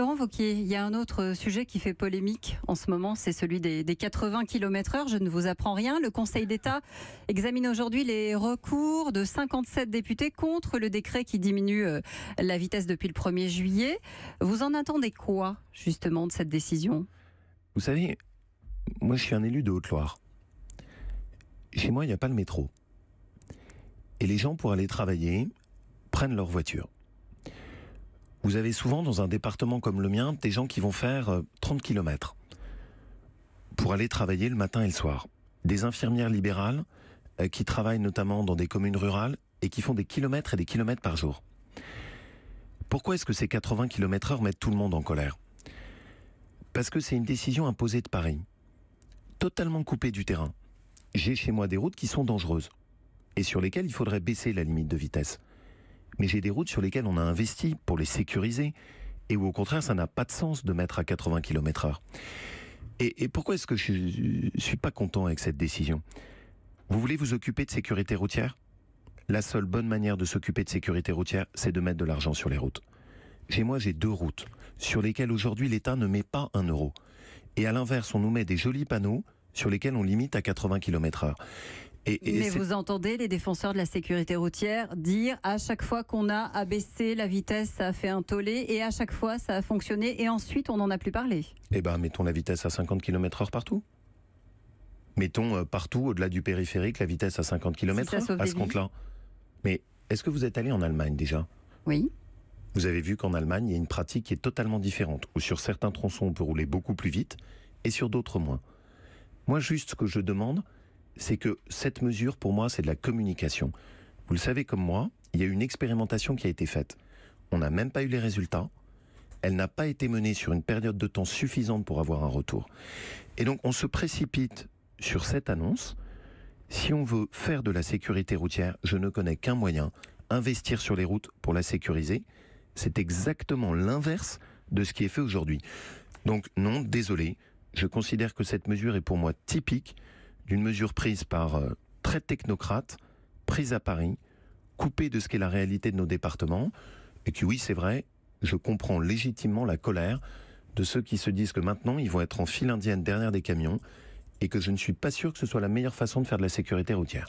Laurent il y a un autre sujet qui fait polémique en ce moment, c'est celui des, des 80 km/h. Je ne vous apprends rien. Le Conseil d'État examine aujourd'hui les recours de 57 députés contre le décret qui diminue euh, la vitesse depuis le 1er juillet. Vous en attendez quoi, justement, de cette décision Vous savez, moi je suis un élu de Haute-Loire. Chez moi, il n'y a pas le métro. Et les gens, pour aller travailler, prennent leur voiture vous avez souvent dans un département comme le mien des gens qui vont faire 30 euh, km pour aller travailler le matin et le soir. Des infirmières libérales euh, qui travaillent notamment dans des communes rurales et qui font des kilomètres et des kilomètres par jour. Pourquoi est-ce que ces 80 km heure mettent tout le monde en colère Parce que c'est une décision imposée de Paris, totalement coupée du terrain. J'ai chez moi des routes qui sont dangereuses et sur lesquelles il faudrait baisser la limite de vitesse. Mais j'ai des routes sur lesquelles on a investi pour les sécuriser et où au contraire ça n'a pas de sens de mettre à 80 km/h. Et, pourquoi est-ce que je, ne suis pas content avec cette décision Vous voulez vous occuper de sécurité routière La seule bonne manière de s'occuper de sécurité routière, c'est de mettre de l'argent sur les routes. Chez moi, j'ai deux routes sur lesquelles aujourd'hui l'État ne met pas un euro. Et à l'inverse, on nous met des jolis panneaux sur lesquels on limite à 80 km/h. Mais vous entendez les défenseurs de la sécurité routière dire à chaque fois qu'on a abaissé la vitesse, ça a fait un tollé et à chaque fois ça a fonctionné et ensuite on n'en a plus parlé. Eh ben mettons la vitesse à 50 km/h partout. Mettons euh, partout au-delà du périphérique la vitesse à 50 km/h à ce compte-là. Mais est-ce que vous êtes allé en Allemagne déjà Oui. Vous avez vu qu'en Allemagne, il y a une pratique qui est totalement différente, où sur certains tronçons on peut rouler beaucoup plus vite et sur d'autres moins. Moi, juste ce que je demande, c'est que cette mesure, pour moi, c'est de la communication. Vous le savez comme moi, il y a une expérimentation qui a été faite. On n'a même pas eu les résultats. Elle n'a pas été menée sur une période de temps suffisante pour avoir un retour. Et donc, on se précipite sur cette annonce. Si on veut faire de la sécurité routière, je ne connais qu'un moyen, investir sur les routes pour la sécuriser. C'est exactement l'inverse de ce qui est fait aujourd'hui. Donc non, désolé, je considère que cette mesure est pour moi typique d'une mesure prise par euh, très technocrate, prise à Paris, coupée de ce qu'est la réalité de nos départements, et qui, oui, c'est vrai, je comprends légitimement la colère de ceux qui se disent que maintenant ils vont être en file indienne derrière des camions, et que je ne suis pas sûr que ce soit la meilleure façon de faire de la sécurité routière.